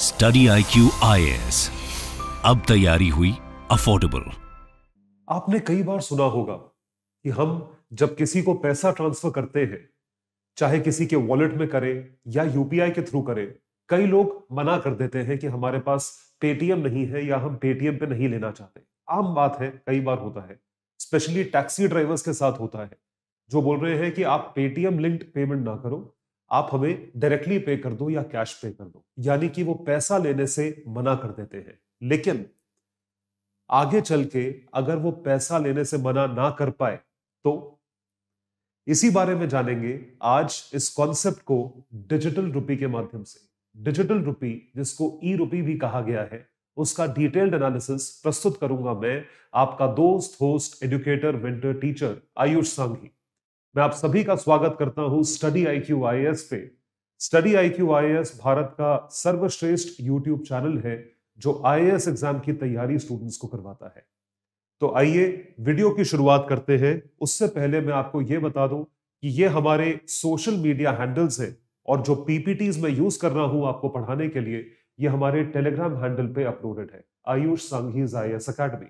Study I Q I S अब तैयारी हुई अफोर्डेबल आपने कई बार सुना होगा कि हम जब किसी को पैसा ट्रांसफर करते हैं चाहे किसी के वॉलेट में करें या यूपीआई के थ्रू करें कई लोग मना कर देते हैं कि हमारे पास पेटीएम नहीं है या हम पेटीएम पे नहीं लेना चाहते आम बात है कई बार होता है स्पेशली टैक्सी ड्राइवर्स के साथ होता है जो बोल रहे हैं कि आप पेटीएम लिंक्ड पेमेंट ना करो आप हमें डायरेक्टली पे कर दो या कैश पे कर दो यानी कि वो पैसा लेने से मना कर देते हैं लेकिन आगे चल के अगर वो पैसा लेने से मना ना कर पाए तो इसी बारे में जानेंगे आज इस कॉन्सेप्ट को डिजिटल रुपी के माध्यम से डिजिटल रुपी जिसको ई रुपी भी कहा गया है उसका डिटेल्ड एनालिसिस प्रस्तुत करूंगा मैं आपका दोस्त होस्ट एजुकेटर विंटर टीचर आयुष सांघी मैं आप सभी का स्वागत करता हूं study I Q I S पे study I Q I S Bharat का सर्वश्रेष्ठ यूट्यूब चैनल है जो आई एस एग्जाम की तैयारी स्टूडेंट्स को करवाता है तो आइए वीडियो की शुरुआत करते हैं उससे पहले मैं आपको ये बता दूं कि ये हमारे सोशल मीडिया हैंडल्स हैं और जो पीपीटी मैं यूज कर रहा हूं आपको पढ़ाने के लिए ये हमारे टेलीग्राम हैंडल पे अपलोडेड है Ayush Sanghi's I S academy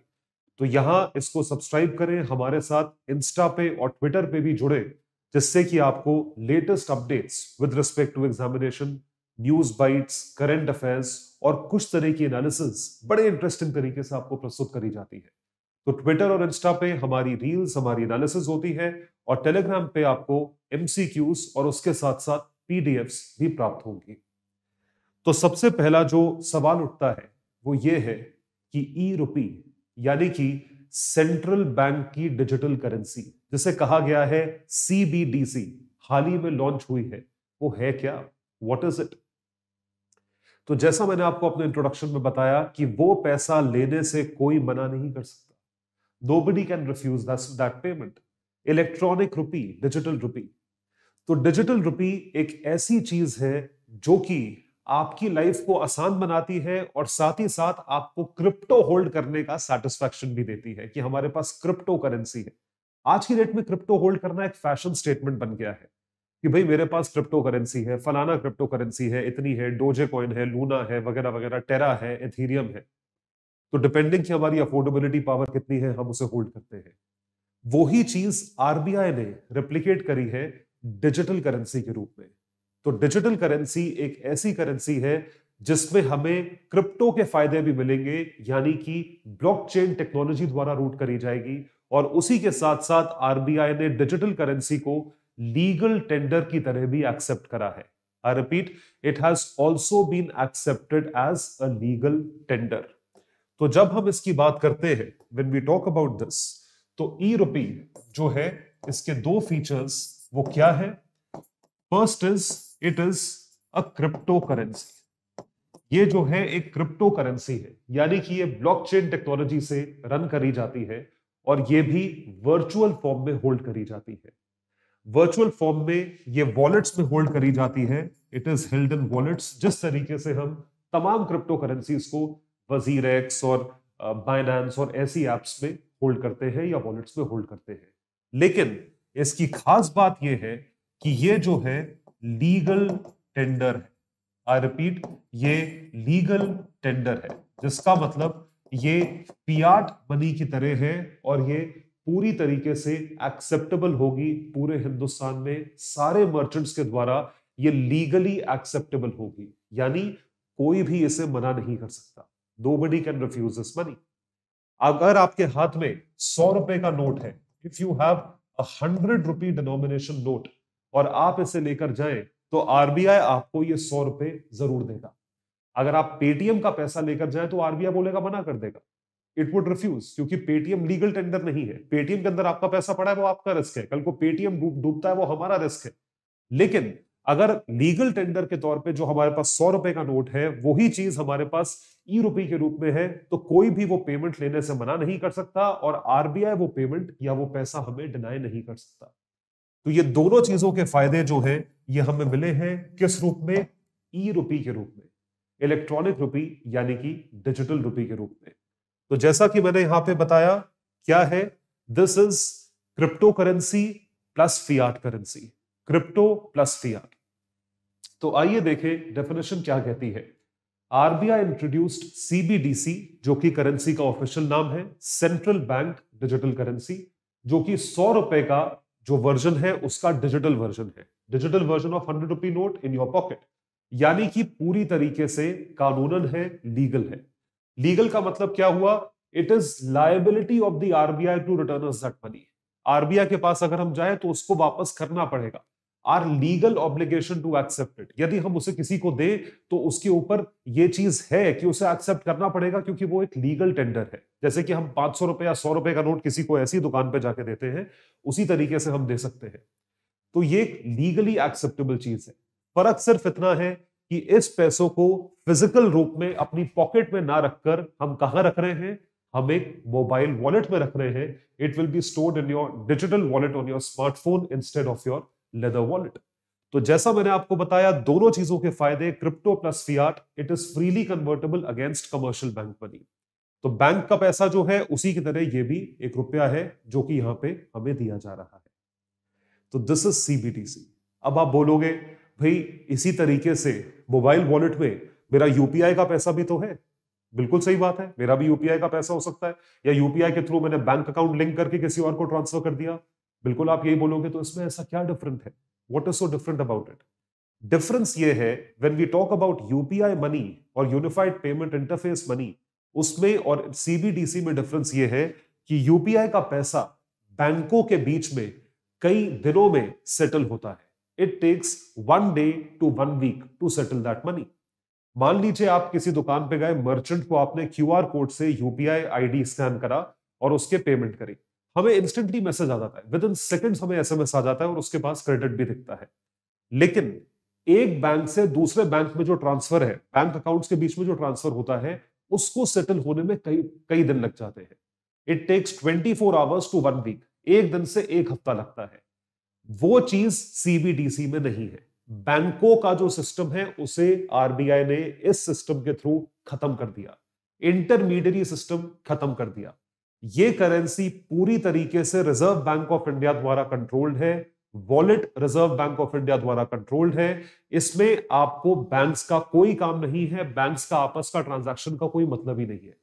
तो यहां इसको सब्सक्राइब करें हमारे साथ इंस्टा पे और ट्विटर पे भी जुड़े जिससे कि आपको latest updates with respect to examination news bites current affairs और कुछ तरह की एनालिसिस बड़े इंटरेस्टिंग तरीके से आपको प्रस्तुत करी जाती है तो ट्विटर और इंस्टा पे हमारी रील्स हमारी एनालिसिस होती है और टेलीग्राम पे आपको एमसीक्यूज और उसके साथ साथ पीडीएफ भी प्राप्त होंगी तो सबसे पहला जो सवाल उठता है वो ये है कि ई रुपी यानी कि सेंट्रल बैंक की डिजिटल करेंसी जिसे कहा गया है सीबीडीसी हाल ही में लॉन्च हुई है वो है क्या वॉट इज इट तो जैसा मैंने आपको अपने इंट्रोडक्शन में बताया कि वो पैसा लेने से कोई मना नहीं कर सकता nobody can refuse that payment electronic rupee digital rupee तो डिजिटल रुपी एक ऐसी चीज है जो कि आपकी लाइफ को आसान बनाती है और साथ ही साथ आपको क्रिप्टो होल्ड करने का सेटिस्फेक्शन भी देती है कि हमारे पास क्रिप्टो करेंसी है आज की डेट में क्रिप्टो होल्ड करना एक फैशन स्टेटमेंट बन गया है कि भाई मेरे पास क्रिप्टो करेंसी है फलाना क्रिप्टो करेंसी है इतनी है डोजे कॉइन है लूना है वगैरह वगैरह टेरा है एथीरियम है तो डिपेंडिंग की हमारी अफोर्डेबिलिटी पावर कितनी है हम उसे होल्ड करते हैं वही चीज आरबीआई ने रिप्लीकेट करी है डिजिटल करेंसी के रूप में तो डिजिटल करेंसी एक ऐसी करेंसी है जिसमें हमें क्रिप्टो के फायदे भी मिलेंगे यानी कि ब्लॉकचेन टेक्नोलॉजी द्वारा रूट करी जाएगी और उसी के साथ साथ आरबीआई ने डिजिटल करेंसी को लीगल टेंडर की तरह भी एक्सेप्ट करा है I repeat it has also been accepted as a legal tender तो जब हम इसकी बात करते हैं when we talk about this तो ई रुपी जो है इसके दो फीचर्स वो क्या है first is it is a cryptocurrency ये जो है एक क्रिप्टो करेंसी है यानी कि ये ब्लॉकचेन टेक्नोलॉजी से रन करी जाती है और ये भी वर्चुअल फॉर्म में होल्ड करी जाती है वर्चुअल फॉर्म में ये वॉलेट्स में होल्ड करी जाती है it is held in wallets जिस तरीके से हम तमाम क्रिप्टो करेंसी को वजीर एक्स और बाइनांस और ऐसी एप्स में होल्ड करते हैं या वॉलेट्स में होल्ड करते हैं लेकिन इसकी खास बात यह है कि ये जो है लीगल टेंडर है आई रिपीट ये लीगल टेंडर है जिसका मतलब ये पियाट मनी की तरह है और ये पूरी तरीके से एक्सेप्टेबल होगी पूरे हिंदुस्तान में सारे मर्चेंट्स के द्वारा ये लीगली एक्सेप्टेबल होगी यानी कोई भी इसे मना नहीं कर सकता nobody can refuse this money अगर आपके हाथ में सौ रुपए का नोट है if you have hundred rupee denomination note और आप इसे लेकर जाए तो आरबीआई आपको ये सौ रुपए जरूर देगा अगर आप पेटीएम का पैसा लेकर जाए तो आरबीआई बोलेगा मना कर देगा इट वुड रिफ्यूज क्योंकि पेटीएम लीगल टेंडर नहीं है पेटीएम के अंदर आपका पैसा पड़ा है वो आपका रिस्क है कल को पेटीएम डूबता है वो हमारा रिस्क है लेकिन अगर लीगल टेंडर के तौर पे जो हमारे पास सौ रुपए का नोट है वही चीज हमारे पास ई रुपी के रूप में है तो कोई भी वो पेमेंट लेने से मना नहीं कर सकता और आरबीआई वो पेमेंट या वो पैसा हमें डिनाई नहीं कर सकता तो ये दोनों चीजों के फायदे जो है ये हमें मिले हैं किस रूप में ई रूपी के रूप में इलेक्ट्रॉनिक रूपी यानी कि डिजिटल रूपी के रूप में तो जैसा कि मैंने यहां पे बताया क्या है this is crypto currency plus fiat currency crypto plus fiat तो आइए देखें डेफिनेशन क्या कहती है आरबीआई इंट्रोड्यूस्ड सीबीडीसी जो कि करेंसी का ऑफिशियल नाम है सेंट्रल बैंक डिजिटल करेंसी जो कि सौ रुपए का जो वर्जन है उसका डिजिटल वर्जन है digital version of hundred rupee note in your pocket यानी कि पूरी तरीके से कानूनन है लीगल है लीगल का मतलब क्या हुआ it is liability of the RBI to return that money RBI के पास अगर हम जाए तो उसको वापस करना पड़ेगा are legal obligation to accept it यदि हम उसे किसी को दे तो उसके ऊपर ये चीज है कि उसे एक्सेप्ट करना पड़ेगा क्योंकि वो एक लीगल टेंडर है जैसे कि हम पांच सौ रुपए या सौ रुपए का नोट किसी को ऐसी दुकान पर जाके देते हैं उसी तरीके से हम दे सकते हैं तो ये एक लीगली एक्सेप्टेबल चीज है फर्क सिर्फ इतना है कि इस पैसों को फिजिकल रूप में अपनी पॉकेट में ना रखकर हम कहां रख रहे हैं हम एक मोबाइल वॉलेट में रख रहे हैं it will be stored in your digital wallet on your smartphone instead of your leather wallet तो जैसा मैंने आपको बताया दोनों चीजों के फायदे crypto plus fiat it is freely convertible against commercial bank money तो बैंक का पैसा जो है उसी की तरह ये भी एक रुपया है जो कि यहां पे हमें दिया जा रहा है तो दिस इज सीबीटीसी अब आप बोलोगे भाई इसी तरीके से मोबाइल वॉलेट में मेरा यूपीआई का पैसा भी तो है बिल्कुल सही बात है मेरा भी यूपीआई का पैसा हो सकता है या यूपीआई के थ्रू मैंने बैंक अकाउंट लिंक करके किसी और को ट्रांसफर कर दिया बिल्कुल आप यही बोलोगे तो इसमें ऐसा क्या डिफरेंट है what is so different about it difference ये है when we talk about UPI money और यूनिफाइड पेमेंट इंटरफेस मनी उसमें और सीबीडीसी में डिफरेंस ये है कि यूपीआई का पैसा बैंकों के बीच में कई दिनों में सेटल होता है it takes one day to one week to settle that money मान लीजिए आप किसी दुकान पे गए मर्चेंट को आपने क्यूआर कोड से यूपीआई आईडी स्कैन करा और उसके पेमेंट करी हमें इंस्टेंटली मैसेज आ जाता है विद इन सेकेंड हमें एस आ जाता है और उसके पास क्रेडिट भी दिखता है लेकिन एक बैंक से दूसरे बैंक में जो ट्रांसफर है बैंक अकाउंट्स के बीच में जो ट्रांसफर होता है उसको सेटल होने में कई कई दिन लग जाते हैं it takes twenty four hours to one week एक दिन से एक हफ्ता लगता है वो चीज सीबीडीसी में नहीं है बैंकों का जो सिस्टम है उसे आरबीआई ने इस सिस्टम के थ्रू खत्म कर दिया इंटरमीडिएट सिस्टम खत्म कर दिया ये करेंसी पूरी तरीके से रिजर्व बैंक ऑफ इंडिया द्वारा कंट्रोल्ड है wallet Reserve Bank of India द्वारा कंट्रोल्ड है इसमें आपको बैंक्स का कोई काम नहीं है बैंक्स का आपस का ट्रांजैक्शन का कोई मतलब ही नहीं है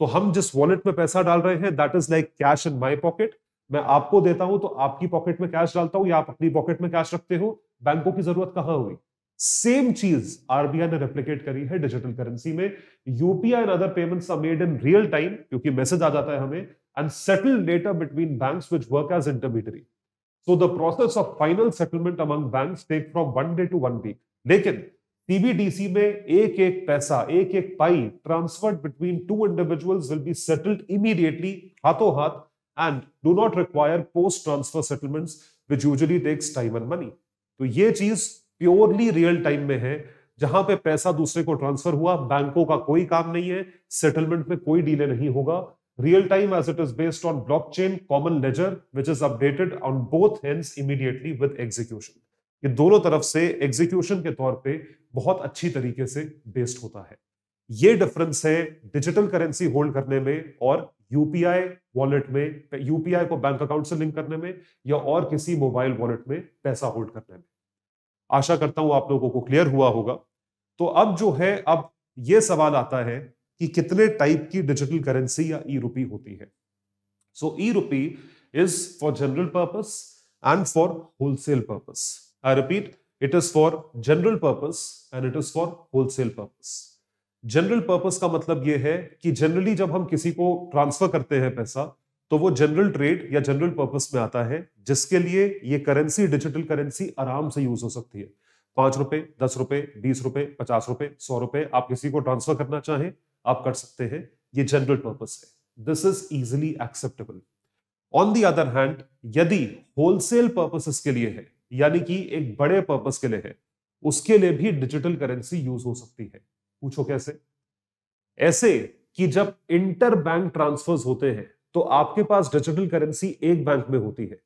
तो हम जिस वॉलेट में पैसा डाल रहे हैं that is like cash in my pocket मैं आपको देता हूं तो आपकी पॉकेट में कैश डालता हूं या आप अपनी पॉकेट में कैश रखते हो बैंकों की जरूरत कहां हुई सेम चीज आरबीआई ने रेप्लीकेट करी है डिजिटल करेंसी में UPI other payments are made in real time क्योंकि मैसेज आ जाता है हमें and settle data between bank which work as intermediary so the process of final settlement among bank take from one day to one week लेकिन CBDC में एक एक पैसा एक एक पाई transfer between two individuals will be settled immediately हाथों हाथ and do not require post transfer settlements which usually takes time and money तो ये चीज प्योरली रियल टाइम में है जहां पे पैसा दूसरे को ट्रांसफर हुआ बैंकों का कोई काम नहीं है सेटलमेंट में कोई डीले नहीं होगा real time as it is based on blockchain common ledger which is updated on both hands immediately with execution ये दोनों तरफ से एग्जीक्यूशन के तौर पे बहुत अच्छी तरीके से बेस्ड होता है ये डिफरेंस है डिजिटल करेंसी होल्ड करने में और यूपीआई वॉलेट में यूपीआई को बैंक अकाउंट से लिंक करने में या और किसी मोबाइल वॉलेट में पैसा होल्ड करने में आशा करता हूं आप लोगों को क्लियर हुआ होगा तो अब जो है अब ये सवाल आता है कि कितने टाइप की डिजिटल करेंसी या ई रुपी होती है so e rupee is for general purpose and for wholesale purpose I repeat it is for general purpose and it is for wholesale purpose general purpose का मतलब यह है कि जनरली जब हम किसी को ट्रांसफर करते हैं पैसा तो वो जनरल ट्रेड या जनरल पर्पस में आता है जिसके लिए ये करेंसी डिजिटल करेंसी आराम से यूज हो सकती है पांच रुपए दस रुपए बीस रुपए पचास रुपए सौ रुपए आप किसी को ट्रांसफर करना चाहें आप कर सकते हैं ये जनरल पर्पस है this is easily acceptable on the other hand यदि होलसेल पर्पसेस के लिए है यानी कि एक बड़े पर्पस के लिए है उसके लिए भी डिजिटल करेंसी यूज हो सकती है पूछो कैसे ऐसे कि जब इंटर बैंक ट्रांसफर्स होते हैं तो आपके पास डिजिटल करेंसी एक बैंक में होती है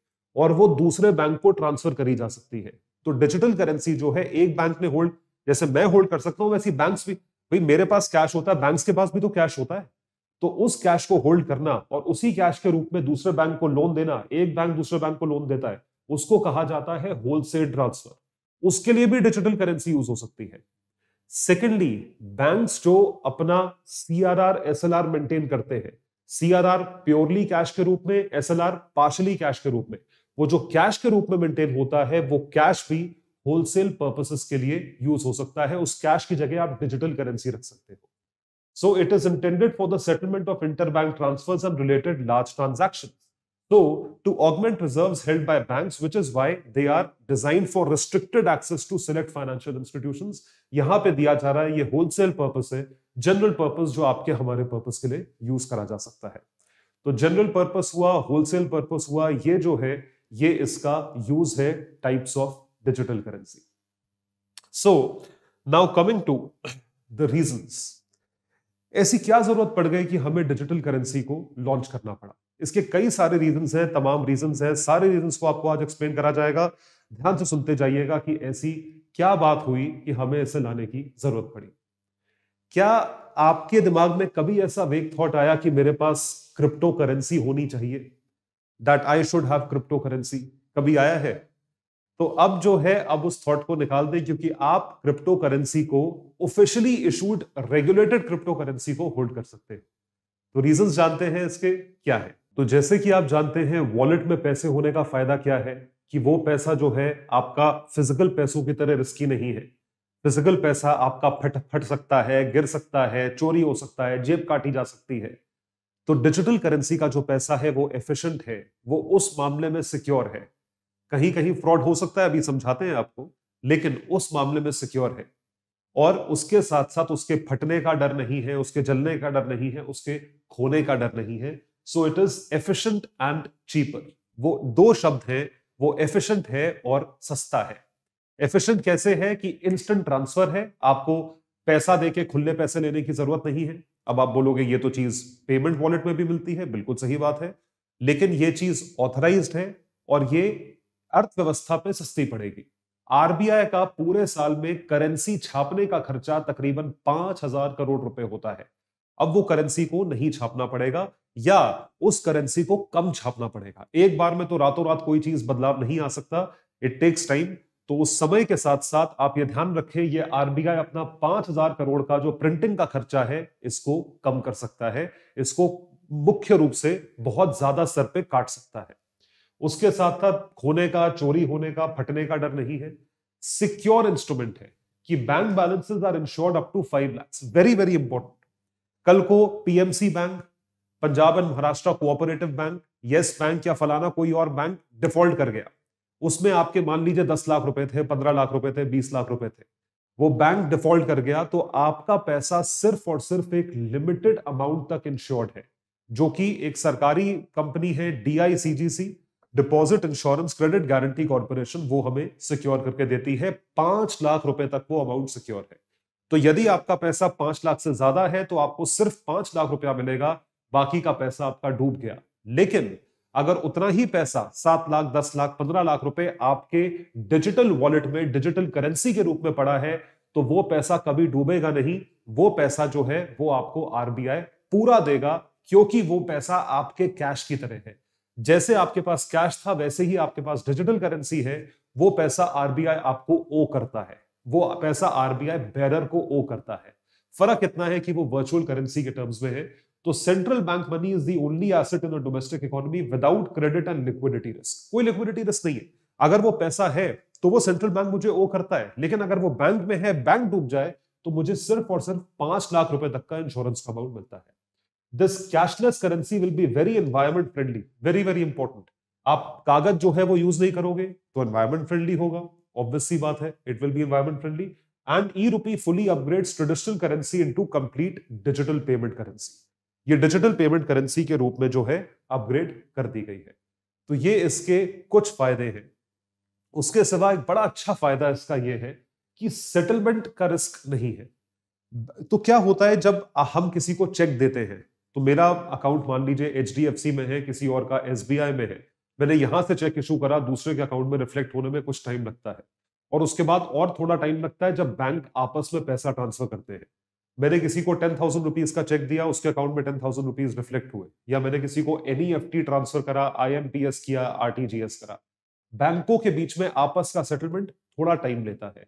और वो दूसरे बैंक को ट्रांसफर करी जा सकती है तो डिजिटल करेंसी जो है एक बैंक में होल्ड जैसे मैं होल्ड कर सकता हूं वैसी बैंक्स भी भाई मेरे पास कैश होता है बैंक्स के पास भी तो कैश होता है तो उस कैश को होल्ड करना और उसी कैश के रूप में दूसरे बैंक को लोन देना एक बैंक दूसरे बैंक को लोन देता है उसको कहा जाता है होलसेल ट्रांसफर उसके लिए भी डिजिटल करेंसी यूज हो सकती है सेकेंडली बैंक्स जो अपना C R R S L R maintain करते हैं सीआरआर प्योरली कैश के रूप में एसएलआर पार्शली कैश के रूप में वो जो कैश के रूप में मेंटेन होता है वो कैश भी होलसेल पर्पसेस के लिए यूज हो सकता है उस कैश की जगह आप डिजिटल करेंसी रख सकते हो so it is intended for the settlement of bank transfers and related large transaction So, to augment reserve held by bank which is why they are design for restricted access to select financial institution यहां पर दिया जा रहा है ये wholesale purpose है general purpose जो आपके हमारे पर्पस के लिए यूज करा जा सकता है तो जनरल पर्पस हुआ होलसेल पर्पस हुआ ये जो है ये इसका यूज है types of digital currency so now coming to the reason ऐसी क्या जरूरत पड़ गई कि हमें डिजिटल करेंसी को लॉन्च करना पड़ा इसके कई सारे रीजन हैं तमाम रीजन हैं सारे रीजन को आपको आज एक्सप्लेन करा जाएगा ध्यान से सुनते जाइएगा कि ऐसी क्या बात हुई कि हमें इसे लाने की जरूरत पड़ी क्या आपके दिमाग में कभी ऐसा वेक थॉट आया कि मेरे पास क्रिप्टो करेंसी होनी चाहिए that I should have crypto currency कभी आया है तो अब जो है अब उस थॉट को निकाल दें क्योंकि आप क्रिप्टो करेंसी को officially issued regulated crypto currency को होल्ड कर सकते हैं तो रीजन जानते हैं इसके क्या है तो जैसे कि आप जानते हैं वॉलेट में पैसे होने का फायदा क्या है कि वो पैसा जो है आपका फिजिकल पैसों की तरह रिस्की नहीं है फिजिकल पैसा आपका फट फट सकता है गिर सकता है चोरी हो सकता है जेब काटी जा सकती है तो डिजिटल करेंसी का जो पैसा है वो एफिशिएंट है वो उस मामले में सिक्योर है कहीं कहीं फ्रॉड हो सकता है अभी समझाते हैं आपको लेकिन उस मामले में सिक्योर है और उसके साथ साथ उसके फटने का डर नहीं है उसके जलने का डर नहीं है उसके खोने का डर नहीं है so it is efficient and cheaper वो दो शब्द हैं वो एफिशिएंट है और सस्ता है एफिशिएंट कैसे है कि इंस्टेंट ट्रांसफर है आपको पैसा देके खुले पैसे लेने की जरूरत नहीं है अब आप बोलोगे ये तो चीज पेमेंट वॉलेट में भी मिलती है बिल्कुल सही बात है लेकिन ये चीज ऑथराइज है और ये अर्थव्यवस्था पे सस्ती पड़ेगी आरबीआई का पूरे साल में करेंसी छापने का खर्चा तकरीबन पांच हजार करोड़ रुपए होता है अब वो करेंसी को नहीं छापना पड़ेगा या उस करेंसी को कम छापना पड़ेगा एक बार में तो रातों रात कोई चीज बदलाव नहीं आ सकता इट टेक्स टाइम तो उस समय के साथ साथ आप ये ध्यान रखें ये आरबीआई अपना पांच हजार करोड़ का जो प्रिंटिंग का खर्चा है इसको कम कर सकता है इसको मुख्य रूप से बहुत ज्यादा सर पे काट सकता है उसके साथ साथ खोने का चोरी होने का फटने का डर नहीं है सिक्योर इंस्ट्रूमेंट है कि bank balances are insured up to five lakhs very very important कल को PMC Bank Punjab and Maharashtra Cooperative Bank Yes Bank या फलाना कोई और बैंक डिफॉल्ट कर गया उसमें आपके मान लीजिए दस लाख रुपए थे पंद्रह लाख रुपए थे बीस लाख रुपए थे वो बैंक डिफॉल्ट कर गया तो आपका पैसा सिर्फ और सिर्फ एक लिमिटेड अमाउंट तक इंश्योर्ड है जो कि एक सरकारी कंपनी है DICGC deposit insurance credit guarantee corporation वो हमें सिक्योर करके देती है पांच लाख रुपए तक वो अमाउंट सिक्योर है तो यदि आपका पैसा पांच लाख से ज्यादा है तो आपको सिर्फ पांच लाख रुपया मिलेगा बाकी का पैसा आपका डूब गया लेकिन अगर उतना ही पैसा सात लाख दस लाख पंद्रह लाख रुपए आपके डिजिटल वॉलेट में डिजिटल करेंसी के रूप में पड़ा है तो वो पैसा कभी डूबेगा नहीं वो पैसा जो है वो आपको आरबीआई पूरा देगा क्योंकि वो पैसा आपके कैश की तरह है जैसे आपके पास कैश था वैसे ही आपके पास डिजिटल करेंसी है वो पैसा आरबीआई आपको ओ करता है वो पैसा आरबीआई बैरर को ओ करता है फर्क इतना है कि वो वर्चुअल करेंसी के टर्म्स में है तो central bank money is the only asset in the domestic economy without credit and liquidity risk कोई लिक्विडिटी रिस्क नहीं है अगर वो पैसा है तो वो सेंट्रल बैंक मुझे ओ करता है लेकिन अगर वो बैंक में है बैंक डूब जाए तो मुझे सिर्फ और सिर्फ पांच लाख रुपए तक का इंश्योरेंस का अमाउंट मिलता है this cashless currency will be very environment friendly very very important आप कागज जो है वो यूज नहीं करोगे तो एनवायरमेंट फ्रेंडली होगा ऑब्वियसली बात है it will be environment friendly and e-rupee fully upgrades traditional currency into complete digital payment currency. ये डिजिटल पेमेंट करेंसी के रूप में जो है अपग्रेड कर दी गई है तो ये इसके कुछ फायदे हैं उसके सिवा एक बड़ा अच्छा फायदा इसका ये है कि सेटलमेंट का रिस्क नहीं है तो क्या होता है जब हम किसी को चेक देते हैं तो मेरा अकाउंट मान लीजिए एच में है किसी और का एस में है मैंने यहां से चेक इशू करा दूसरे के अकाउंट में रिफ्लेक्ट होने में कुछ टाइम लगता है और उसके बाद और थोड़ा टाइम लगता है जब बैंक आपस में पैसा ट्रांसफर करते हैं मैंने किसी को टेन थाउजेंड रुपीज का चेक दिया उसके अकाउंट में टेन थाउजेंड रुपीज रिफ्लेक्ट हुए या मैंने किसी को एनईएफटी ट्रांसफर e करा आई किया आर करा बैंकों के बीच में आपस का सेटलमेंट थोड़ा टाइम लेता है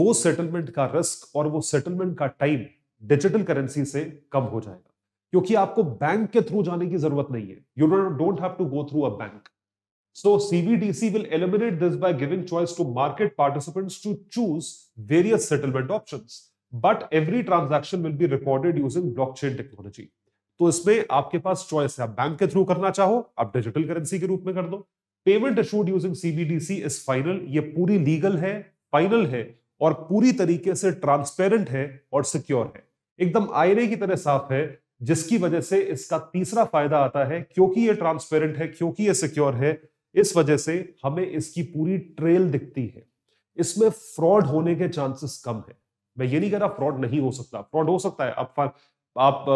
वो सेटलमेंट का रिस्क और वो सेटलमेंट का टाइम डिजिटल करेंसी से कम हो जाएगा क्योंकि आपको बैंक के थ्रू जाने की जरूरत नहीं है you don't have to go through a bank So CBDC will eliminate this by giving choice to market participants to choose various settlement options. But every transaction will be recorded using blockchain technology. तो इसमें आपके पास choice है आप bank के through करना चाहो आप digital currency के रूप में कर दो payment issued using CBDC is final ये पूरी लीगल है फाइनल है और पूरी तरीके से ट्रांसपेरेंट है और सिक्योर है एकदम आयरे की तरह साफ है जिसकी वजह से इसका तीसरा फायदा आता है क्योंकि ये ट्रांसपेरेंट है क्योंकि ये सिक्योर है इस वजह से हमें इसकी पूरी ट्रेल दिखती है इसमें फ्रॉड होने के चांसेस कम है मैं ये नहीं कह रहा फ्रॉड नहीं हो सकता फ्रॉड हो सकता है आप आप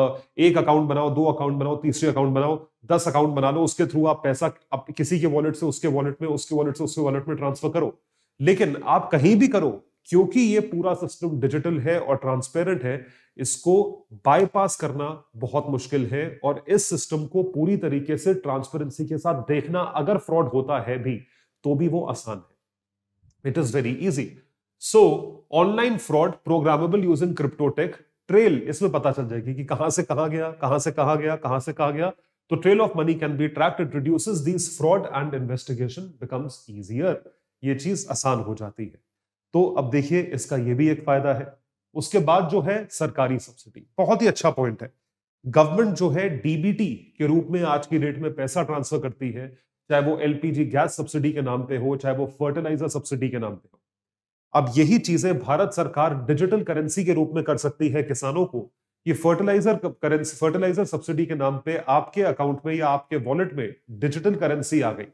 एक अकाउंट बनाओ दो अकाउंट बनाओ तीसरे अकाउंट बनाओ दस अकाउंट बना लो उसके थ्रू आप पैसा आप किसी के वॉलेट से उसके वॉलेट में उसके वॉलेट से उसके वॉलेट में ट्रांसफर करो लेकिन आप कहीं भी करो क्योंकि ये पूरा सिस्टम डिजिटल है और ट्रांसपेरेंट है इसको बाईपास करना बहुत मुश्किल है और इस सिस्टम को पूरी तरीके से ट्रांसपेरेंसी के साथ देखना अगर फ्रॉड होता है भी तो भी वो आसान है it is very easy so online fraud programmable use in crypto tech trail इसमें पता चल जाएगी कि कहां से कहा गया कहां से कहा गया कहां से कहा गया तो trail of money can be tracked it reduce these fraud and investigation becomes easier ये चीज आसान हो जाती है तो अब देखिए इसका यह भी एक फायदा है उसके बाद जो है सरकारी सब्सिडी बहुत ही अच्छा पॉइंट है गवर्नमेंट जो है डीबीटी के रूप में आज की डेट में पैसा ट्रांसफर करती है चाहे वो एलपीजी गैस सब्सिडी के नाम पे हो चाहे वो फर्टिलाइजर सब्सिडी के नाम पे हो अब यही चीजें भारत सरकार डिजिटल करेंसी के रूप में कर सकती है किसानों को कि फर्टिलाइजर करेंसी फर्टिलाइजर सब्सिडी के नाम पे आपके अकाउंट में या आपके वॉलेट में डिजिटल करेंसी आ गई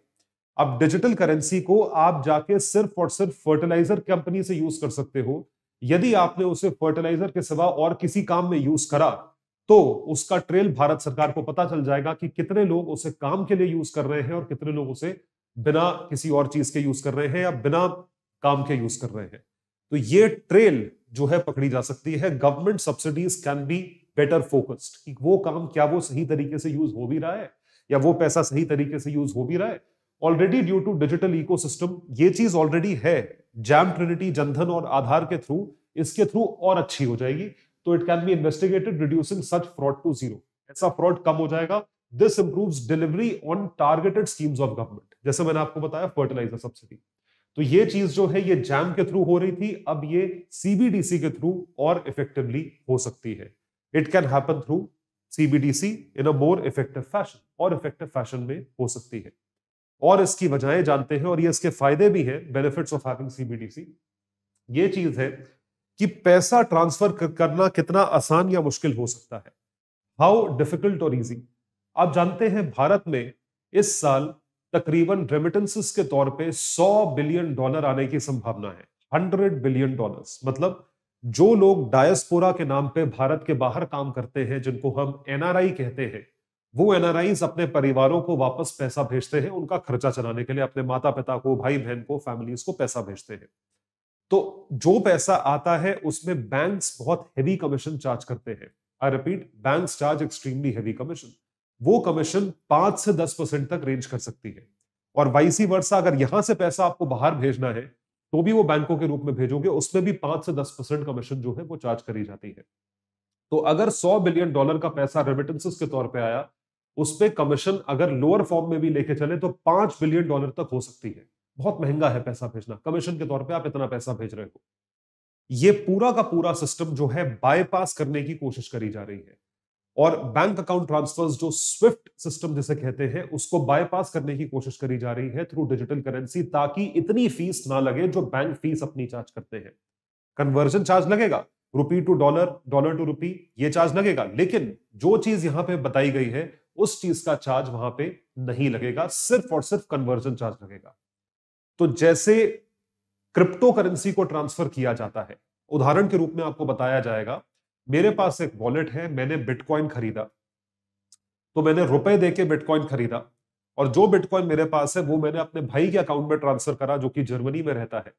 अब डिजिटल करेंसी को आप जाके सिर्फ और सिर्फ फर्टिलाइजर कंपनी से यूज कर सकते हो यदि आपने उसे फर्टिलाइजर के सिवा और किसी काम में यूज करा तो उसका ट्रेल भारत सरकार को पता चल जाएगा कि कितने लोग उसे काम के लिए यूज कर रहे हैं और कितने लोग उसे बिना किसी और चीज के यूज कर रहे हैं या बिना काम के यूज कर रहे हैं तो ये ट्रेल जो है पकड़ी जा सकती है government subsidies can be better focused वो काम क्या वो सही तरीके से यूज हो भी रहा है या वो पैसा सही तरीके से यूज हो भी रहा है already due to digital ecosystem ये चीज ऑलरेडी है जैम ट्रिनिटी जनधन और आधार के थ्रू इसके थ्रू और अच्छी हो जाएगी तो it can be investigated reducing such fraud to zero ऐसा फ्रॉड कम हो जाएगा this improve delivery on targeted schemes of government जैसे मैंने आपको बताया फर्टिलाइजर सब्सिडी तो ये चीज जो है ये जैम के थ्रू हो रही थी अब ये सीबीडीसी के थ्रू और इफेक्टिवली हो सकती है it can happen through CBDC in a more effective fashion और इफेक्टिव फैशन में हो सकती है और इसकी वजहें जानते हैं और ये इसके फायदे भी हैं बेनिफिट्स ऑफ हैविंग सीबीडीसी ये चीज है कि पैसा ट्रांसफर करना कितना आसान या मुश्किल हो सकता है हाउ डिफिकल्ट और इजी आप जानते हैं भारत में इस साल तकरीबन रेमिटेंसिस के तौर पे 100 बिलियन डॉलर आने की संभावना है 100 बिलियन डॉलर्स मतलब जो लोग डायस्पोरा के नाम पे भारत के बाहर काम करते हैं जिनको हम एनआरआई कहते हैं वो एन अपने परिवारों को वापस पैसा भेजते हैं उनका खर्चा चलाने के लिए अपने माता पिता को भाई बहन को फैमिलीज को पैसा भेजते हैं तो जो पैसा आता है उसमें बैंक्स बहुत हैवी कमीशन चार्ज करते हैं I repeat banks charge extremely heavy commission वो कमीशन पांच से दस परसेंट तक रेंज कर सकती है और वाइसी वर्षा अगर यहां से पैसा आपको बाहर भेजना है तो भी वो बैंकों के रूप में भेजोगे उसमें भी पांच से दस परसेंट कमीशन जो है वो चार्ज करी जाती है तो अगर सौ बिलियन डॉलर का पैसा रेमिटेंसेस के तौर पर आया उस पर कमीशन अगर लोअर फॉर्म में भी लेके चले तो पांच बिलियन डॉलर तक हो सकती है बहुत महंगा है पैसा भेजना कमीशन के तौर पर आप इतना पैसा भेज रहे हो ये पूरा का पूरा सिस्टम जो है बायपास करने की कोशिश करी जा रही है और बैंक अकाउंट ट्रांसफर्स जो स्विफ्ट सिस्टम जिसे कहते हैं उसको बायपास करने की कोशिश करी जा रही है थ्रू डिजिटल करेंसी ताकि इतनी फीस ना लगे जो बैंक फीस अपनी चार्ज करते हैं कन्वर्जन चार्ज लगेगा rupee to dollar dollar to rupee ये चार्ज लगेगा लेकिन जो चीज यहां पे बताई गई है उस चीज का चार्ज वहां पे नहीं लगेगा सिर्फ और सिर्फ कन्वर्जन चार्ज लगेगा तो जैसे क्रिप्टो करेंसी को ट्रांसफर किया जाता है उदाहरण के रूप में आपको बताया जाएगा मेरे पास एक वॉलेट है मैंने बिटकॉइन खरीदा तो मैंने रुपए दे के बिटकॉइन खरीदा और जो बिटकॉइन मेरे पास है वो मैंने अपने भाई के अकाउंट में ट्रांसफर करा जो कि जर्मनी में रहता है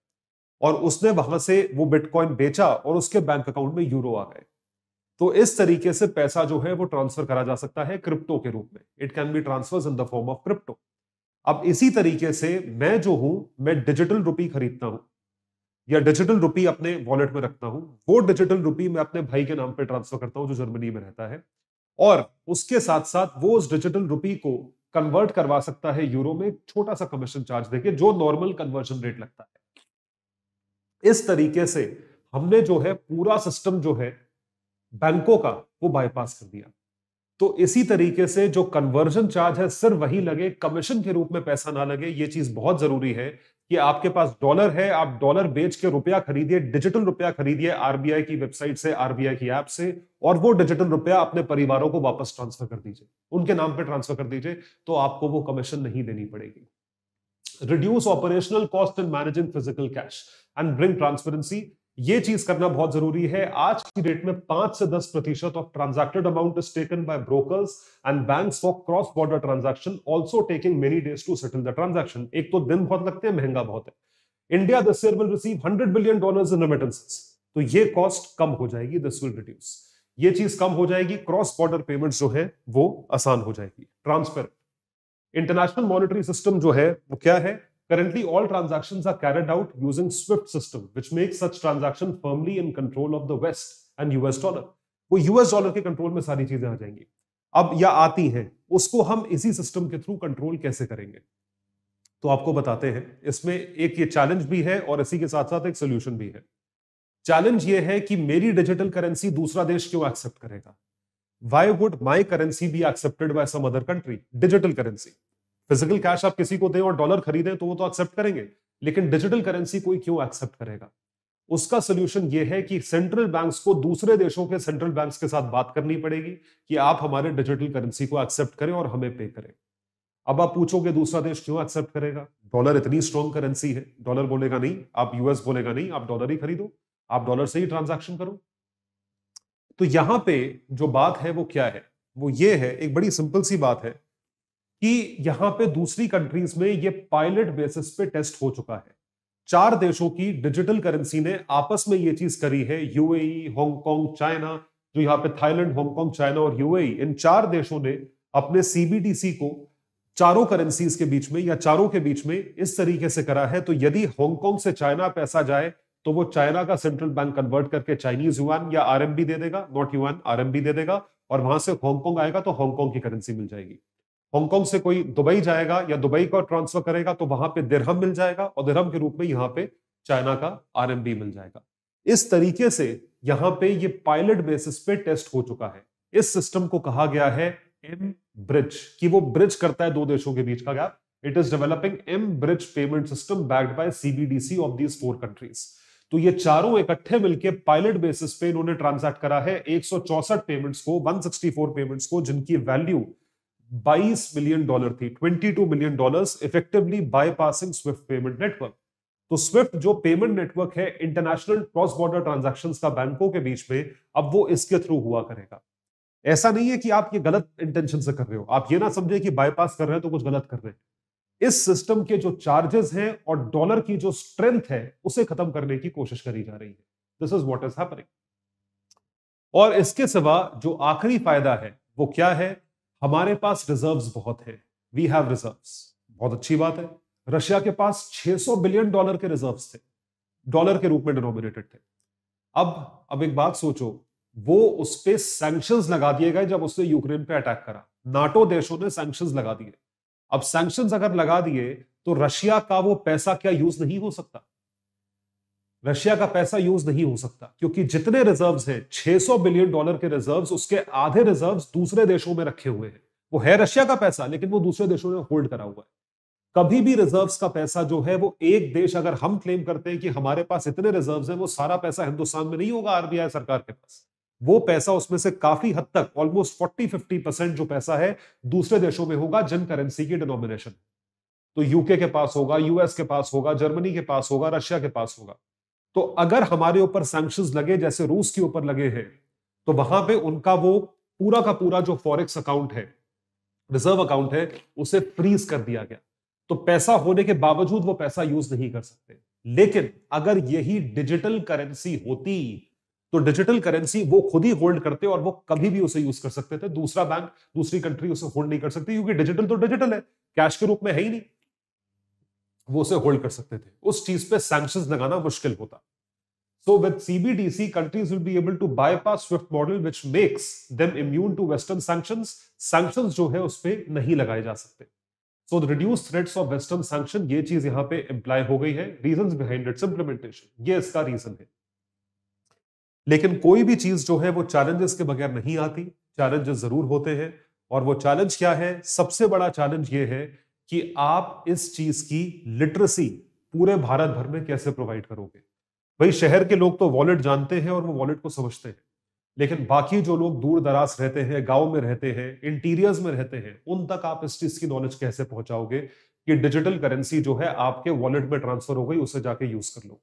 और उसने वहां से वो बिटकॉइन बेचा और उसके बैंक अकाउंट में यूरो आ गए तो इस तरीके से पैसा जो है वो ट्रांसफर करा जा सकता है क्रिप्टो के रूप में it can be transfer in the form of crypto अब इसी तरीके से मैं जो हूं मैं डिजिटल रुपी खरीदता हूं या डिजिटल रुपी अपने वॉलेट में रखता हूं वो डिजिटल रुपी मैं अपने भाई के नाम पर ट्रांसफर करता हूं जो जर्मनी में रहता है और उसके साथ साथ वो उस डिजिटल रुपी को कन्वर्ट करवा सकता है यूरो में छोटा सा कमीशन चार्ज देके जो नॉर्मल कन्वर्जन रेट लगता है इस तरीके से हमने जो है पूरा सिस्टम जो है बैंकों का वो बाईपास कर दिया तो इसी तरीके से जो कन्वर्जन चार्ज है सिर्फ वही लगे कमीशन के रूप में पैसा ना लगे ये चीज बहुत जरूरी है कि आपके पास डॉलर है आप डॉलर बेच के रुपया खरीदिए डिजिटल रुपया खरीदिए आरबीआई की वेबसाइट से आरबीआई की ऐप से और वो डिजिटल रुपया अपने परिवारों को वापस ट्रांसफर कर दीजिए उनके नाम पर ट्रांसफर कर दीजिए तो आपको वो कमीशन नहीं देनी पड़ेगी reduce operational cost in managing physical cash and bring transparency ये चीज करना बहुत जरूरी है आज की डेट में पांच से दस प्रतिशत of transacted amount is taken by brokers and banks for cross border transaction also taking many days to settle the transaction एक तो दिन बहुत लगते हैं महंगा बहुत है India this year will receive hundred billion dollar in remittance तो ये कॉस्ट कम हो जाएगी दिस विल रिड्यूस ये चीज कम हो जाएगी क्रॉस बॉर्डर पेमेंट जो है वो आसान हो जाएगी ट्रांसपेरेंट इंटरनेशनल मॉनिटरी सिस्टम जो है वो क्या है Currently, all transactions are carried out using SWIFT system, which makes such transaction firmly in control of the West and US dollar. वो US डॉलर के कंट्रोल में सारी चीजें आ जाएंगी अब या आती हैं उसको हम इसी सिस्टम के थ्रू कंट्रोल कैसे करेंगे तो आपको बताते हैं इसमें एक ये चैलेंज भी है और इसी के साथ साथ एक सोल्यूशन भी है चैलेंज ये है कि मेरी डिजिटल करेंसी दूसरा देश क्यों एक्सेप्ट करेगा why would my currency be accepted by some other country digital currency physical cash आप किसी को दें और डॉलर खरीदें तो वो तो एक्सेप्ट करेंगे लेकिन डिजिटल करेंसी कोई क्यों एक्सेप्ट करेगा उसका सोल्यूशन ये है कि सेंट्रल बैंक्स को दूसरे देशों के सेंट्रल बैंक्स के साथ बात करनी पड़ेगी कि आप हमारे डिजिटल करेंसी को एक्सेप्ट करें और हमें पे करें अब आप पूछोगे दूसरा देश क्यों एक्सेप्ट करेगा डॉलर इतनी स्ट्रॉन्ग करेंसी है डॉलर बोलेगा नहीं आप यूएस बोलेगा नहीं आप डॉलर ही खरीदो आप डॉलर से ही ट्रांजेक्शन करो तो यहां पे जो बात है वो क्या है वो ये है एक बड़ी सिंपल सी बात है कि यहां पे दूसरी कंट्रीज में ये पायलट बेसिस पे टेस्ट हो चुका है चार देशों की डिजिटल करेंसी ने आपस में ये चीज करी है यूएई हांगकांग चाइना जो यहाँ पे थाईलैंड हांगकांग चाइना और यूएई e, इन चार देशों ने अपने सीबीडीसी को चारों करेंसीज के बीच में या चारों के बीच में इस तरीके से करा है तो यदि हांगकांग से चाइना पैसा जाए तो वो चाइना का सेंट्रल बैंक कन्वर्ट करके चाइनीज युआन या आरएमबी दे देगा नॉट युआन आरएमबी दे देगा और वहां से हांगकांग आएगा तो हांगकांग की करेंसी मिल जाएगी हांगकॉन्ग से कोई दुबई जाएगा या दुबई का ट्रांसफर करेगा तो वहां पे दिरहम मिल जाएगा और दिरहम के रूप में यहाँ पे चाइना का आरएमबी मिल जाएगा इस तरीके से यहाँ पे ये पायलट बेसिस पे टेस्ट हो चुका है इस सिस्टम को कहा गया है एम ब्रिज कि वो ब्रिज करता है दो देशों के बीच का gap it is developing M bridge payment system backed by CBDC of these four countries तो ये चारों इकट्ठे मिलकर पायलट बेसिस पे इन्होंने ट्रांजैक्ट करा है एक पेमेंट्स को 164 पेमेंट्स को जिनकी वैल्यू बाईस मिलियन डॉलर थी twenty two million dollar effectively bypassing SWIFT payment network तो स्विफ्ट जो पेमेंट नेटवर्क है इंटरनेशनल क्रॉस बॉर्डर ट्रांजेक्शन का बैंकों के बीच में अब वो इसके थ्रू हुआ करेगा ऐसा नहीं है कि आप ये गलत इंटेंशन से कर रहे हो आप ये ना समझे कि बाईपास कर रहे हैं तो कुछ गलत कर रहे हैं इस सिस्टम के जो चार्जेस हैं और डॉलर की जो स्ट्रेंथ है उसे खत्म करने की कोशिश करी जा रही है this is what is happening और इसके सिवा जो आखिरी फायदा है वो क्या है हमारे पास रिजर्व्स बहुत है वी हैव रिजर्व्स बहुत अच्छी बात है रशिया के पास 600 बिलियन डॉलर के रिजर्व्स थे डॉलर के रूप में डिनोमिनेटेड थे अब अब एक बात सोचो वो उस पर सेंक्शन लगा दिए गए जब उसने यूक्रेन पे अटैक करा नाटो देशों ने सेंक्शन लगा दिए अब सेंक्शन अगर लगा दिए तो रशिया का वो पैसा क्या यूज नहीं हो सकता रशिया का पैसा यूज नहीं हो सकता क्योंकि जितने रिजर्व्स हैं 600 बिलियन डॉलर के रिजर्व्स उसके आधे रिजर्व्स दूसरे देशों में रखे हुए हैं वो है रशिया का पैसा लेकिन वो दूसरे देशों में होल्ड करा हुआ है कभी भी रिजर्व्स का पैसा जो है वो एक देश अगर हम क्लेम करते हैं कि हमारे पास इतने रिजर्व्स हैं वो सारा पैसा हिंदुस्तान में नहीं होगा आरबीआई सरकार के पास वो पैसा उसमें से काफी हद तक ऑलमोस्ट फोर्टी फिफ्टी परसेंट जो पैसा है दूसरे देशों में होगा जिन करेंसी की डिनोमिनेशन तो यूके के पास होगा यूएस के पास होगा जर्मनी के पास होगा रशिया के पास होगा तो अगर हमारे ऊपर सैंक्शन लगे जैसे रूस के ऊपर लगे हैं तो वहां पे उनका वो पूरा का पूरा जो फॉरेक्स अकाउंट है रिजर्व अकाउंट है उसे फ्रीज कर दिया गया तो पैसा होने के बावजूद वो पैसा यूज नहीं कर सकते लेकिन अगर यही डिजिटल करेंसी होती तो डिजिटल करेंसी वो खुद ही होल्ड करते और वो कभी भी उसे यूज कर सकते थे दूसरा बैंक दूसरी कंट्री उसे होल्ड नहीं कर सकती क्योंकि डिजिटल तो डिजिटल है कैश के रूप में है ही नहीं वो उसे होल्ड कर सकते थे उस चीज पे सैक्शन लगाना मुश्किल होता so with CBDC countries will be able to bypass SWIFT model which makes them immune to western sanction sanction जो है उस पर नहीं लगाए जा सकते so the reduce threats of western sanction ये चीज यहाँ पे इंप्लाई हो गई है रीजन बिहाइंड इट्स इंप्लीमेंटेशन ये इसका रीजन है लेकिन कोई भी चीज जो है वो चैलेंजेस के बगैर नहीं आती चैलेंजेस जरूर होते हैं और वो चैलेंज क्या है सबसे बड़ा चैलेंज ये है कि आप इस चीज की लिटरेसी पूरे भारत भर में कैसे प्रोवाइड करोगे भाई शहर के लोग तो वॉलेट जानते हैं और वो वॉलेट को समझते हैं लेकिन बाकी जो लोग दूर दराज रहते हैं गांव में रहते हैं इंटीरियर्स में रहते हैं उन तक आप इस चीज की नॉलेज कैसे पहुंचाओगे कि डिजिटल करेंसी जो है आपके वॉलेट में ट्रांसफर हो गई उसे जाके यूज कर लो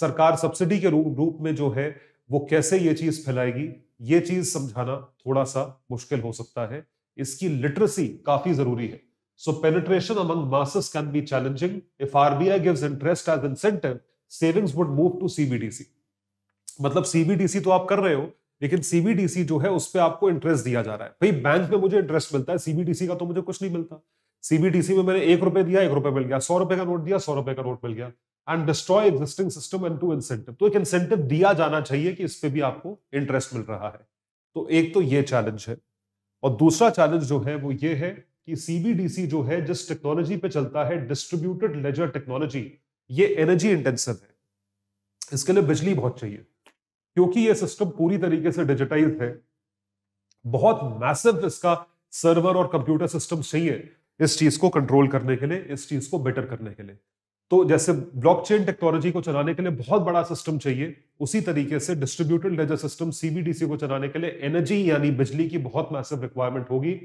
सरकार सब्सिडी के रूप रूप में जो है वो कैसे ये चीज फैलाएगी ये चीज समझाना थोड़ा सा मुश्किल हो सकता है इसकी लिटरेसी काफी जरूरी है So penetration among masses can be challenging. If RBI gives interest as incentive, savings would move to CBDC. मतलब CBDC तो आप कर रहे हो लेकिन CBDC जो है उस पर आपको इंटरेस्ट दिया जा रहा है भाई बैंक में मुझे इंटरेस्ट मिलता है CBDC का तो मुझे कुछ नहीं मिलता CBDC में मैंने एक रुपए दिया एक रुपए मिल गया सौ रुपए का नोट दिया सौ रुपए का नोट मिल गया and destroy existing system and to incentive तो एक इंसेंटिव दिया जाना चाहिए कि इस पर भी आपको इंटरेस्ट मिल रहा है तो एक तो ये चैलेंज है और दूसरा चैलेंज जो है वो ये है कि सीबीडीसी जो है जिस टेक्नोलॉजी पे चलता है डिस्ट्रीब्यूटेड लेजर टेक्नोलॉजी ये एनर्जी इंटेंसिव है इसके लिए बिजली बहुत चाहिए क्योंकि ये सिस्टम पूरी तरीके से डिजिटाइज है बहुत मैसिव इसका सर्वर और कंप्यूटर सिस्टम चाहिए इस चीज को कंट्रोल करने के लिए इस चीज को बेटर करने के लिए तो जैसे ब्लॉकचेन टेक्नोलॉजी को चलाने के लिए बहुत बड़ा सिस्टम चाहिए उसी तरीके से डिस्ट्रीब्यूटेड लेजर सिस्टम सीबीडीसी को चलाने के लिए एनर्जी यानी बिजली की बहुत मैसिव रिक्वायरमेंट होगी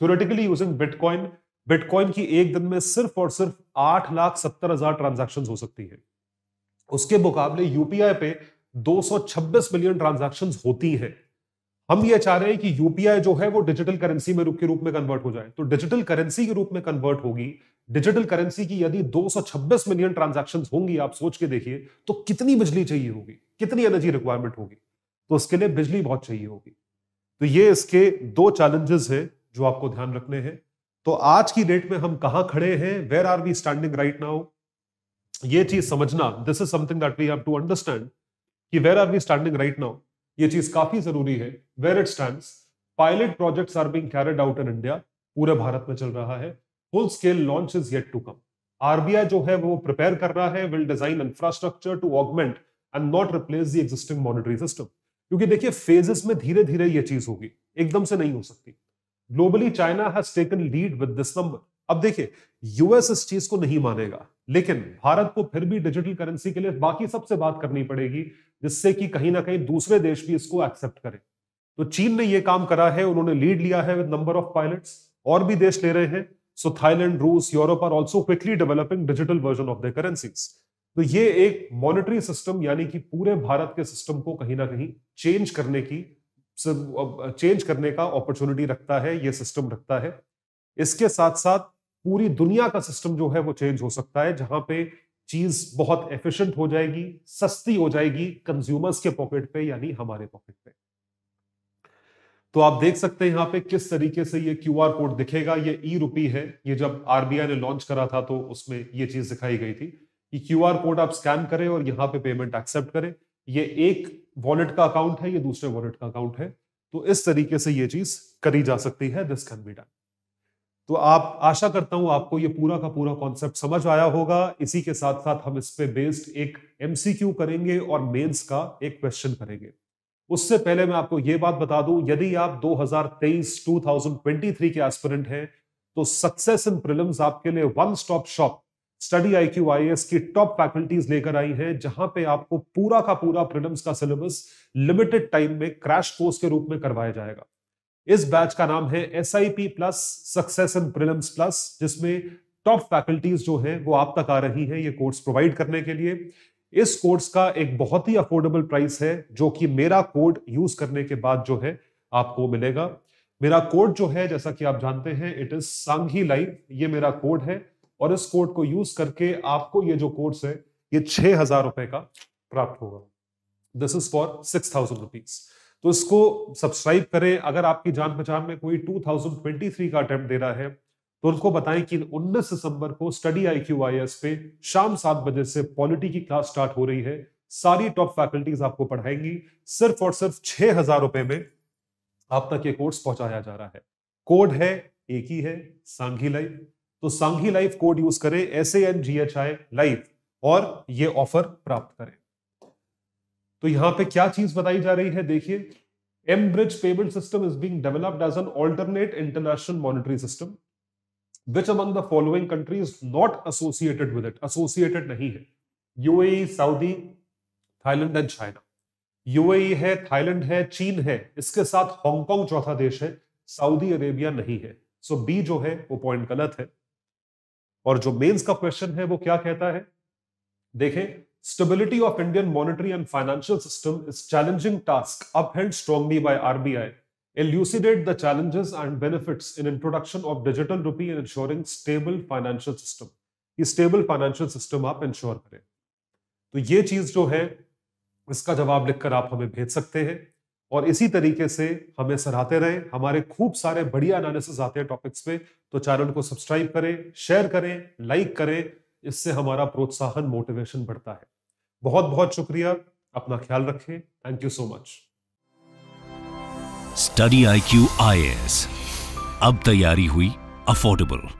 थ्योरेटिकली यूजिंग बिटकॉइन बिटकॉइन की एक दिन में सिर्फ और सिर्फ आठ लाख सत्तर हजार ट्रांजेक्शन हो सकती है उसके मुकाबले यूपीआई पे 226 मिलियन ट्रांजेक्शन होती है हम ये चाह रहे हैं कि यूपीआई जो है वो डिजिटल करेंसी में रूप के रूप में कन्वर्ट हो जाए तो डिजिटल करेंसी के रूप में कन्वर्ट होगी डिजिटल करेंसी की यदि 226 मिलियन ट्रांजेक्शन होंगी आप सोच के देखिए तो कितनी बिजली चाहिए होगी कितनी एनर्जी रिक्वायरमेंट होगी तो उसके लिए बिजली बहुत चाहिए होगी तो ये इसके दो चैलेंजेस हैं जो आपको ध्यान रखने हैं तो आज की डेट में हम कहा खड़े हैं where are we standing right now ये चीज समझना this is something that we have to understand कि where are we standing right now ये चीज काफी जरूरी है where it stand pilot project are being carried out in India पूरे भारत में चल रहा है full scale launch is yet to come RBI जो है वो प्रिपेयर कर रहा है will design infrastructure to augment and not replace the existing monetary system क्योंकि देखिए फेजेस में धीरे धीरे ये चीज होगी एकदम से नहीं हो सकती globally China has taken lead with this number अब देखिए यूएस इस चीज को नहीं मानेगा लेकिन भारत को फिर भी डिजिटल करेंसी के लिए बाकी सबसे बात करनी पड़ेगी जिससे कि कहीं ना कहीं दूसरे देश भी इसको एक्सेप्ट करें तो चीन ने यह काम करा है उन्होंने लीड लिया है विद नंबर ऑफ पायलट और भी देश ले रहे हैं सो थाईलैंड रूस Europe are also quickly developing digital version of the currencies तो ये एक मॉनिटरी सिस्टम यानी कि पूरे भारत के सिस्टम को कहीं ना कहीं चेंज करने की चेंज करने का अपॉर्चुनिटी रखता है ये सिस्टम रखता है इसके साथ साथ पूरी दुनिया का सिस्टम जो है वो चेंज हो सकता है जहां पे चीज बहुत एफिशिएंट हो जाएगी सस्ती हो जाएगी कंज्यूमर्स के पॉकेट पे यानी हमारे पॉकेट पे तो आप देख सकते हैं यहाँ पे किस तरीके से ये क्यू आर कोड दिखेगा ये ई रूपी है ये जब आरबीआई ने लॉन्च करा था तो उसमें ये चीज दिखाई गई थी कि क्यू आर कोड आप स्कैन करें और यहाँ पे पेमेंट एक्सेप्ट करें ये एक वॉलेट का अकाउंट है ये दूसरे वॉलेट का अकाउंट है तो इस तरीके से ये चीज करी जा सकती है दिस कैन बी डन तो आप आशा करता हूं आपको ये पूरा का पूरा कॉन्सेप्ट समझ आया होगा इसी के साथ साथ हम इस पे बेस्ड एक एमसीक्यू करेंगे और मेंस का एक क्वेश्चन करेंगे उससे पहले मैं आपको ये बात बता दूं यदि आप 2023 2023 के एस्पिरेंट हैं तो सक्सेस इन प्रिलिम्स आपके लिए one stop shop study I Q I S की टॉप फैकल्टीज लेकर आई हैं जहां पे आपको पूरा का पूरा प्रिलिम्स का सिलेबस लिमिटेड टाइम में क्रैश कोर्स के रूप में करवाया जाएगा इस बैच का नाम है S I P plus success in prelims plus जिसमें टॉप फैकल्टीज जो है वो आप तक आ रही है ये कोर्स प्रोवाइड करने के लिए इस कोर्स का एक बहुत ही अफोर्डेबल प्राइस है जो कि मेरा कोड यूज करने के बाद जो है आपको मिलेगा मेरा कोड जो है जैसा कि आप जानते हैं इट इज सांघी लाइव ये मेरा कोड है और इस कोड को यूज करके आपको ये जो कोर्स है ये छह हजार रुपए का प्राप्त होगा this is for six thousand rupees तो इसको सब्सक्राइब करें अगर आपकी जान पहचान में कोई 2023 का अटेम्प्ट दे रहा है तो उनको बताएं कि 19 दिसंबर को study I Q I S पे शाम सात बजे से पॉलिटी की क्लास स्टार्ट हो रही है सारी टॉप फैकल्टीज आपको पढ़ाएंगी सिर्फ और सिर्फ छह हजार रुपए में आप तक ये कोर्स पहुंचाया जा रहा है कोड है एक ही है सांघी लाइफ तो सांघी लाइफ कोड यूज करें S A N G H I life और ये ऑफर प्राप्त करें तो यहां पे क्या चीज बताई जा रही है देखिए M bridge payment system is being developed as an alternate international monetary system which among the following country is not associated with it associated नहीं है UAE Saudi Thailand and China UAE है थाईलैंड है चीन है इसके साथ Hong Kong चौथा देश है सऊदी अरेबिया नहीं है सो so, बी जो है वो पॉइंट गलत है और जो मेंस का क्वेश्चन है वो क्या कहता है देखें stability of Indian monetary and financial system is challenging task upheld strongly by RBI elucidate the challenges and benefits in introduction of digital rupee in ensuring stable financial system stable financial system आप ensure करें तो ये चीज जो है इसका जवाब लिखकर आप हमें भेज सकते हैं और इसी तरीके से हमें सराहते रहें हमारे खूब सारे बढ़िया एनालिसिस आते हैं टॉपिक्स पे तो चैनल को सब्सक्राइब करें शेयर करें लाइक करें इससे हमारा प्रोत्साहन मोटिवेशन बढ़ता है बहुत बहुत शुक्रिया अपना ख्याल रखें thank you so much study I Q I S अब तैयारी हुई अफोर्डेबल